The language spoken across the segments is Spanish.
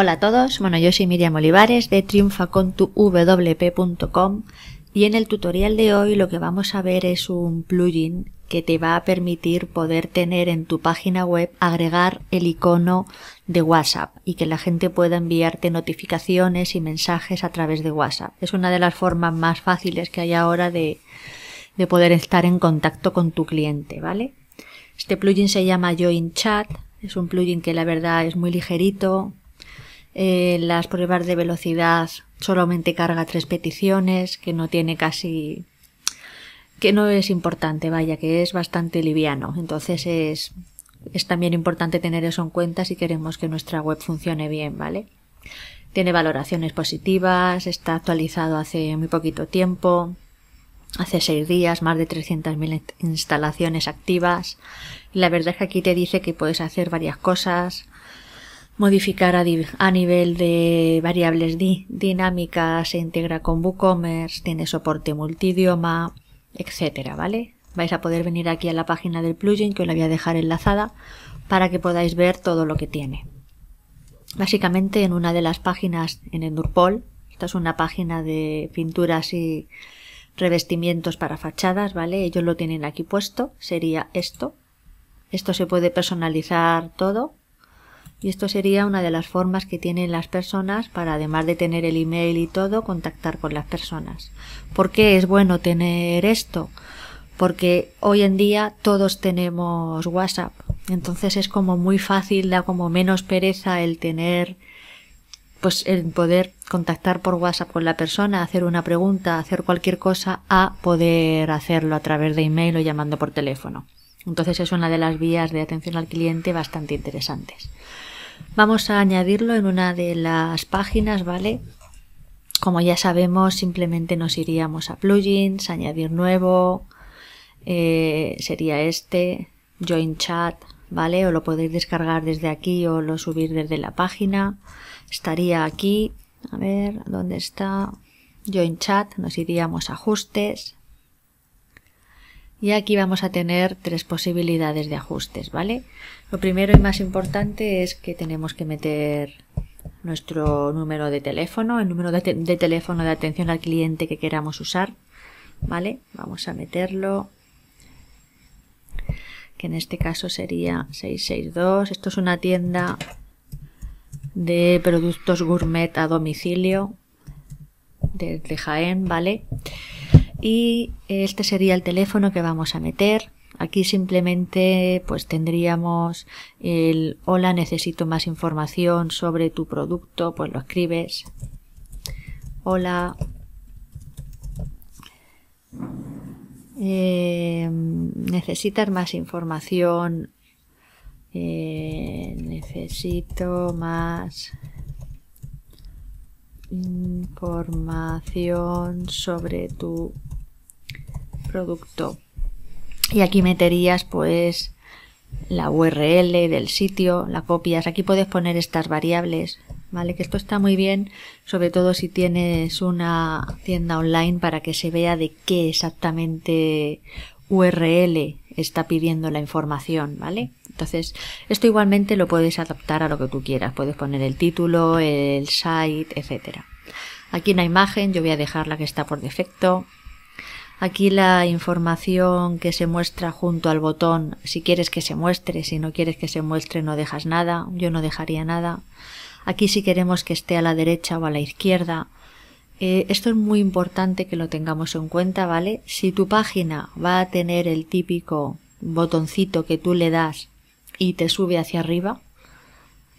Hola a todos, bueno yo soy Miriam Olivares de triunfacontuwp.com y en el tutorial de hoy lo que vamos a ver es un plugin que te va a permitir poder tener en tu página web agregar el icono de WhatsApp y que la gente pueda enviarte notificaciones y mensajes a través de WhatsApp. Es una de las formas más fáciles que hay ahora de, poder estar en contacto con tu cliente, ¿vale? Este plugin se llama Join Chat, es un plugin que la verdad es muy ligerito, eh, las pruebas de velocidad solamente carga tres peticiones, que no tiene casi que no es importante, vaya, que es bastante liviano. Entonces es, es también importante tener eso en cuenta si queremos que nuestra web funcione bien, ¿vale? Tiene valoraciones positivas, está actualizado hace muy poquito tiempo, hace seis días, más de 300.000 instalaciones activas. La verdad es que aquí te dice que puedes hacer varias cosas, modificar a, nivel de variables dinámicas, se integra con WooCommerce, tiene soporte multidioma, etcétera, ¿vale? Vais a poder venir aquí a la página del plugin que os la voy a dejar enlazada para que podáis ver todo lo que tiene. Básicamente en una de las páginas en Endurpol, esta es una página de pinturas y revestimientos para fachadas, ¿vale? Ellos lo tienen aquí puesto, sería esto. Esto se puede personalizar todo, y esto sería una de las formas que tienen las personas para, además de tener el email y todo, contactar con las personas. ¿Por qué es bueno tener esto? Porque hoy en día todos tenemos WhatsApp. Entonces es como muy fácil, da como menos pereza el tener, pues el poder contactar por WhatsApp con la persona, hacer una pregunta, hacer cualquier cosa, a poder hacerlo a través de email o llamando por teléfono. Entonces es una de las vías de atención al cliente bastante interesantes. Vamos a añadirlo en una de las páginas, ¿vale? Como ya sabemos, simplemente nos iríamos a plugins, añadir nuevo, eh, sería este, join chat, ¿vale? O lo podéis descargar desde aquí o lo subir desde la página. Estaría aquí, a ver, ¿dónde está? Join chat, nos iríamos a ajustes, y aquí vamos a tener tres posibilidades de ajustes, ¿vale? Lo primero y más importante es que tenemos que meter nuestro número de teléfono, el número de, teléfono de atención al cliente que queramos usar, ¿vale? Vamos a meterlo, que en este caso sería 662. Esto es una tienda de productos gourmet a domicilio de, Jaén, ¿vale? vale y este sería el teléfono que vamos a meter. Aquí simplemente pues tendríamos el hola necesito más información sobre tu producto, pues lo escribes. Hola. Eh, necesitas más información. Eh, necesito más información sobre tu producto. Y aquí meterías pues la URL del sitio, la copias. Aquí puedes poner estas variables, ¿vale? Que esto está muy bien, sobre todo si tienes una tienda online para que se vea de qué exactamente URL está pidiendo la información, ¿vale? Entonces, esto igualmente lo puedes adaptar a lo que tú quieras. Puedes poner el título, el site, etcétera. Aquí una imagen yo voy a dejar la que está por defecto. Aquí la información que se muestra junto al botón, si quieres que se muestre, si no quieres que se muestre no dejas nada, yo no dejaría nada. Aquí si queremos que esté a la derecha o a la izquierda. Eh, esto es muy importante que lo tengamos en cuenta, ¿vale? Si tu página va a tener el típico botoncito que tú le das y te sube hacia arriba,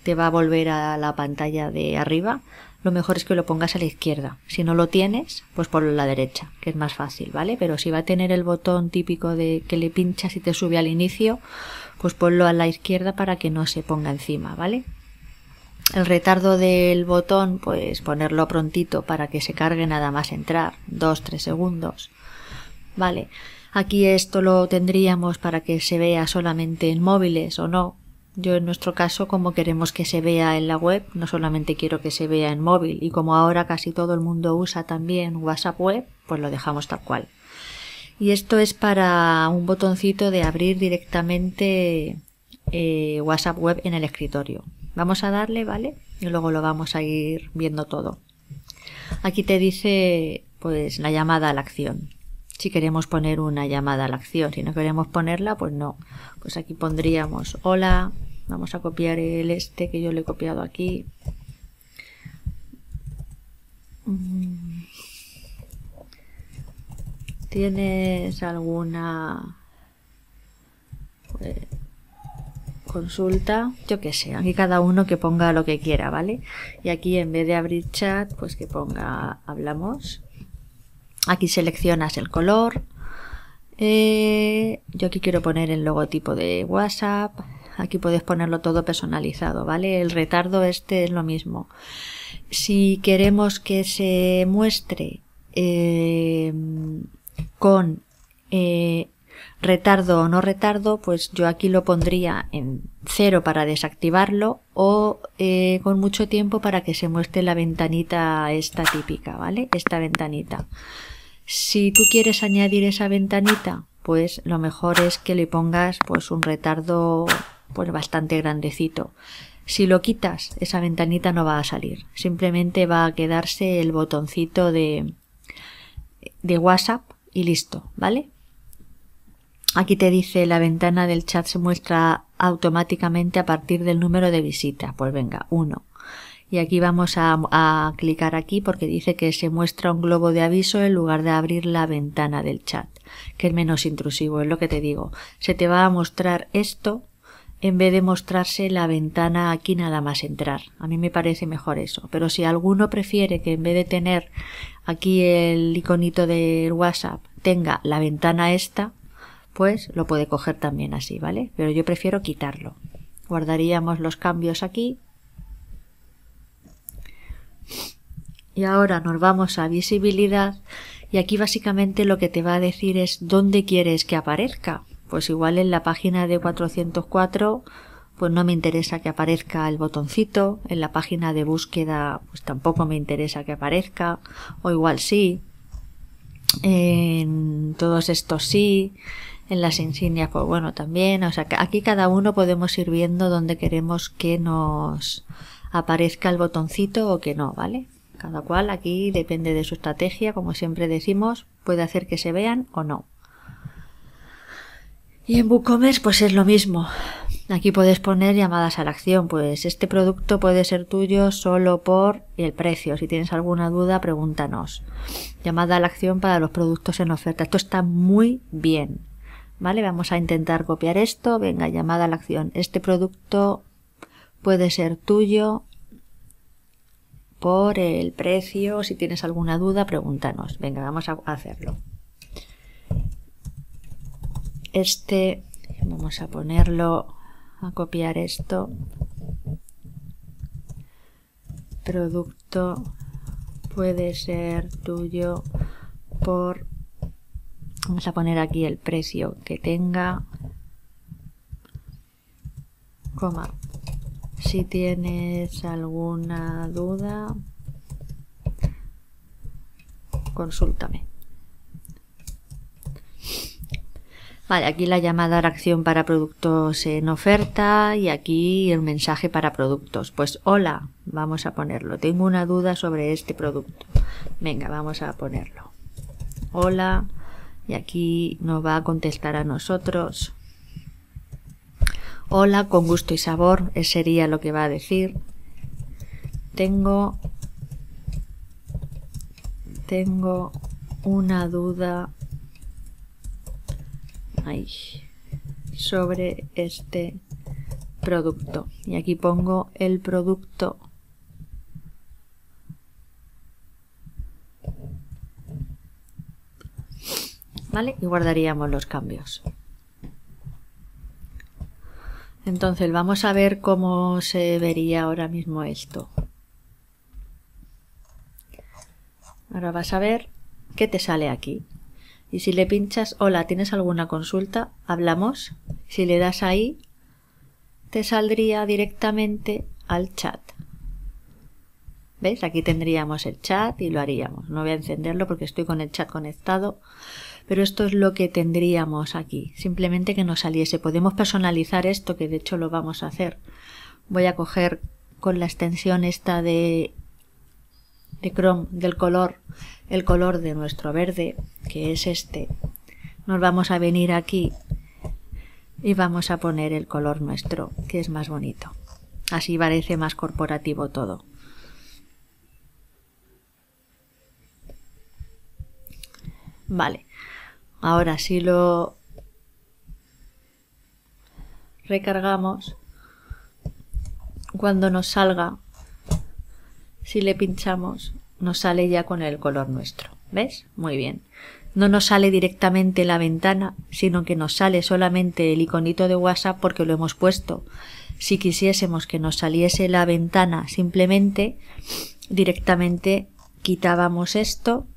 te va a volver a la pantalla de arriba, lo mejor es que lo pongas a la izquierda. Si no lo tienes, pues ponlo a la derecha, que es más fácil, ¿vale? Pero si va a tener el botón típico de que le pinchas y te sube al inicio, pues ponlo a la izquierda para que no se ponga encima, ¿vale? El retardo del botón, pues ponerlo prontito para que se cargue nada más entrar, Dos, tres segundos, ¿vale? Aquí esto lo tendríamos para que se vea solamente en móviles o no, yo en nuestro caso, como queremos que se vea en la web, no solamente quiero que se vea en móvil, y como ahora casi todo el mundo usa también WhatsApp web, pues lo dejamos tal cual. Y esto es para un botoncito de abrir directamente eh, WhatsApp web en el escritorio. Vamos a darle, ¿vale? Y luego lo vamos a ir viendo todo. Aquí te dice pues la llamada a la acción. Si queremos poner una llamada a la acción, si no queremos ponerla, pues no. Pues aquí pondríamos hola, vamos a copiar el este que yo le he copiado aquí mm. ¿Tienes alguna pues, consulta? Yo que sé, aquí cada uno que ponga lo que quiera, ¿vale? Y aquí en vez de abrir chat, pues que ponga hablamos. Aquí seleccionas el color. Eh, yo aquí quiero poner el logotipo de WhatsApp. Aquí puedes ponerlo todo personalizado, ¿vale? El retardo este es lo mismo. Si queremos que se muestre eh, con eh, retardo o no retardo, pues yo aquí lo pondría en cero para desactivarlo o eh, con mucho tiempo para que se muestre la ventanita esta típica, ¿vale? Esta ventanita. Si tú quieres añadir esa ventanita, pues lo mejor es que le pongas pues un retardo pues bastante grandecito. Si lo quitas, esa ventanita no va a salir. Simplemente va a quedarse el botoncito de, de WhatsApp y listo, ¿vale? Aquí te dice la ventana del chat se muestra automáticamente a partir del número de visita. Pues venga, uno. Y aquí vamos a, a, clicar aquí porque dice que se muestra un globo de aviso en lugar de abrir la ventana del chat, que es menos intrusivo, es lo que te digo. Se te va a mostrar esto en vez de mostrarse la ventana aquí nada más entrar. A mí me parece mejor eso. Pero si alguno prefiere que en vez de tener aquí el iconito del WhatsApp tenga la ventana esta, pues lo puede coger también así, ¿vale? Pero yo prefiero quitarlo. Guardaríamos los cambios aquí. Y ahora nos vamos a visibilidad y aquí básicamente lo que te va a decir es dónde quieres que aparezca. Pues igual en la página de 404 pues no me interesa que aparezca el botoncito, en la página de búsqueda pues tampoco me interesa que aparezca, o igual sí, en todos estos sí, en las insignias pues bueno también, o sea aquí cada uno podemos ir viendo dónde queremos que nos aparezca el botoncito o que no, ¿vale? Cada cual aquí depende de su estrategia, como siempre decimos, puede hacer que se vean o no. Y en WooCommerce pues es lo mismo. Aquí puedes poner llamadas a la acción, pues este producto puede ser tuyo solo por el precio. Si tienes alguna duda, pregúntanos. Llamada a la acción para los productos en oferta. Esto está muy bien. ¿Vale? Vamos a intentar copiar esto. Venga, llamada a la acción. Este producto puede ser tuyo por el precio. Si tienes alguna duda, pregúntanos. Venga, vamos a hacerlo este vamos a ponerlo a copiar esto producto puede ser tuyo por vamos a poner aquí el precio que tenga coma si tienes alguna duda consúltame Vale, aquí la llamada a la acción para productos en oferta y aquí el mensaje para productos. Pues hola, vamos a ponerlo. Tengo una duda sobre este producto. Venga, vamos a ponerlo. Hola, y aquí nos va a contestar a nosotros. Hola, con gusto y sabor, ese eh, sería lo que va a decir. Tengo, tengo una duda ahí, sobre este producto. Y aquí pongo el producto ¿Vale? Y guardaríamos los cambios. Entonces vamos a ver cómo se vería ahora mismo esto. Ahora vas a ver qué te sale aquí. Y si le pinchas, hola, ¿tienes alguna consulta? Hablamos. Si le das ahí, te saldría directamente al chat. ¿Ves? Aquí tendríamos el chat y lo haríamos. No voy a encenderlo porque estoy con el chat conectado. Pero esto es lo que tendríamos aquí. Simplemente que nos saliese. Podemos personalizar esto, que de hecho lo vamos a hacer. Voy a coger con la extensión esta de, de Chrome, del color, el color de nuestro verde, que es este, nos vamos a venir aquí y vamos a poner el color nuestro, que es más bonito. Así parece más corporativo todo. Vale, ahora si lo recargamos, cuando nos salga, si le pinchamos, nos sale ya con el color nuestro. ¿Ves? Muy bien. No nos sale directamente la ventana, sino que nos sale solamente el iconito de WhatsApp porque lo hemos puesto. Si quisiésemos que nos saliese la ventana simplemente, directamente quitábamos esto.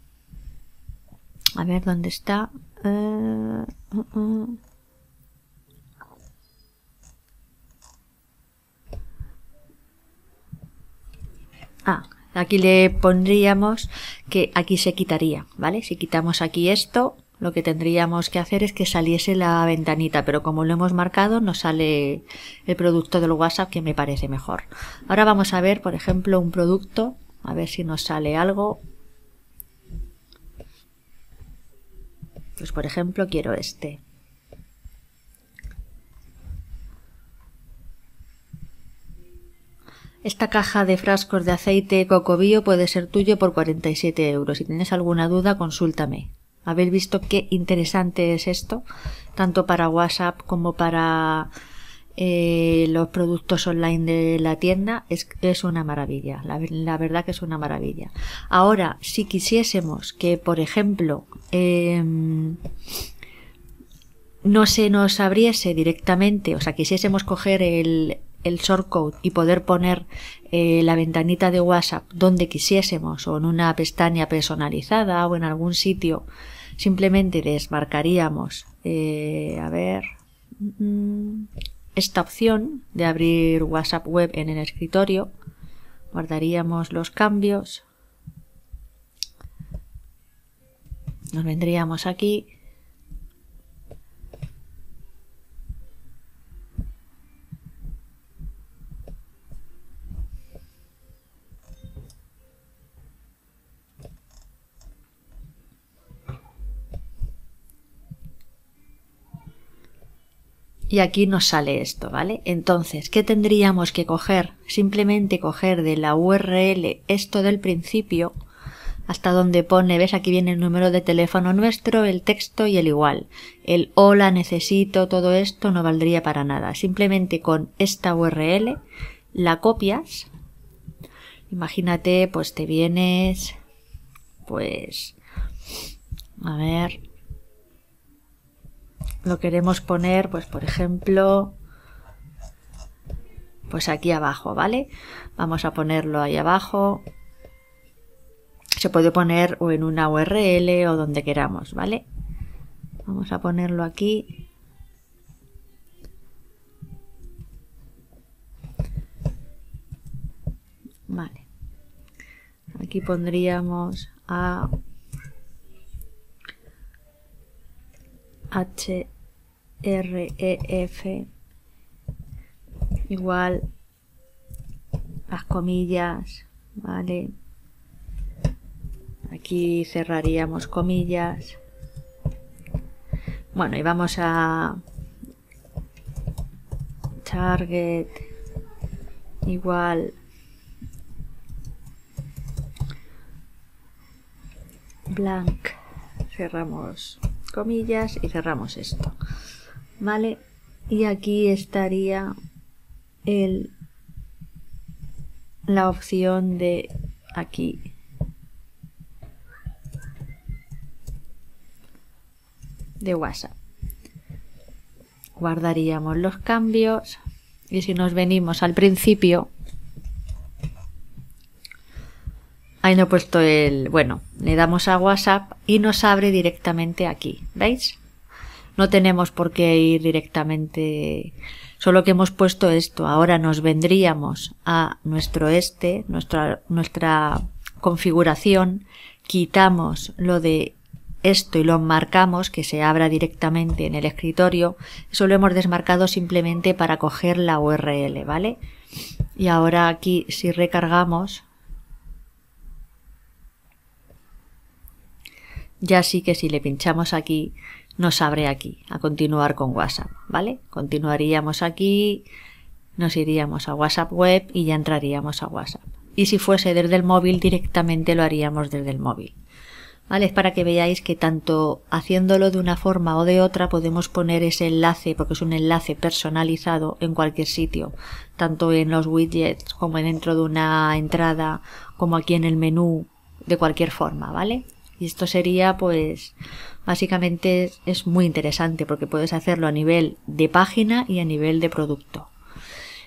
A ver dónde está. Eh, uh, uh. Ah, Aquí le pondríamos que aquí se quitaría, ¿vale? Si quitamos aquí esto, lo que tendríamos que hacer es que saliese la ventanita, pero como lo hemos marcado, nos sale el producto del WhatsApp que me parece mejor. Ahora vamos a ver, por ejemplo, un producto, a ver si nos sale algo. Pues por ejemplo quiero este. Esta caja de frascos de aceite cocobío puede ser tuyo por 47 euros. Si tienes alguna duda, consúltame. ¿Habéis visto qué interesante es esto? Tanto para WhatsApp como para eh, los productos online de la tienda es, una maravilla, la, verdad que es una maravilla. Ahora, si quisiésemos que, por ejemplo, em, no se nos abriese directamente, o sea, quisiésemos coger el, el shortcode y poder poner eh, la ventanita de WhatsApp donde quisiésemos o en una pestaña personalizada o en algún sitio, simplemente desmarcaríamos, eh, a ver, mm, esta opción de abrir WhatsApp web en el escritorio, guardaríamos los cambios, nos vendríamos aquí Y aquí nos sale esto, ¿vale? Entonces, ¿qué tendríamos que coger? Simplemente coger de la URL esto del principio, hasta donde pone, ves, aquí viene el número de teléfono nuestro, el texto y el igual. El hola, necesito, todo esto no valdría para nada. Simplemente con esta URL la copias. Imagínate, pues te vienes, pues, a ver, lo queremos poner, pues por ejemplo, pues aquí abajo, ¿vale? Vamos a ponerlo ahí abajo. Se puede poner o en una URL o donde queramos, ¿vale? Vamos a ponerlo aquí. Vale. Aquí pondríamos a E f, igual las comillas, ¿vale? Aquí cerraríamos comillas. Bueno, y vamos a target igual blank cerramos comillas y cerramos esto. ¿Vale? Y aquí estaría el, la opción de aquí. De WhatsApp. Guardaríamos los cambios y si nos venimos al principio Ahí no he puesto el, bueno, le damos a WhatsApp y nos abre directamente aquí, ¿veis? No tenemos por qué ir directamente, solo que hemos puesto esto. Ahora nos vendríamos a nuestro este, nuestra, nuestra configuración, quitamos lo de esto y lo marcamos que se abra directamente en el escritorio. Eso lo hemos desmarcado simplemente para coger la URL, ¿vale? Y ahora aquí si recargamos, ya sí que si le pinchamos aquí, nos abre aquí, a continuar con WhatsApp, ¿vale? Continuaríamos aquí, nos iríamos a WhatsApp web y ya entraríamos a WhatsApp. Y si fuese desde el móvil, directamente lo haríamos desde el móvil. ¿Vale? Es para que veáis que tanto haciéndolo de una forma o de otra podemos poner ese enlace, porque es un enlace personalizado en cualquier sitio, tanto en los widgets como dentro de una entrada, como aquí en el menú, de cualquier forma, ¿vale? Y esto sería, pues, básicamente es, muy interesante porque puedes hacerlo a nivel de página y a nivel de producto.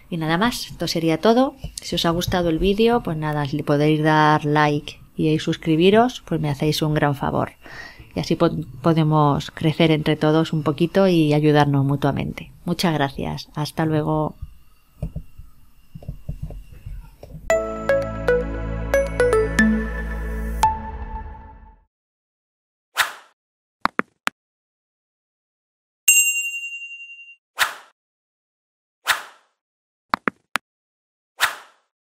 Y nada más, esto sería todo. Si os ha gustado el vídeo, pues nada, si le podéis dar like y suscribiros, pues me hacéis un gran favor. Y así podemos crecer entre todos un poquito y ayudarnos mutuamente. Muchas gracias. Hasta luego.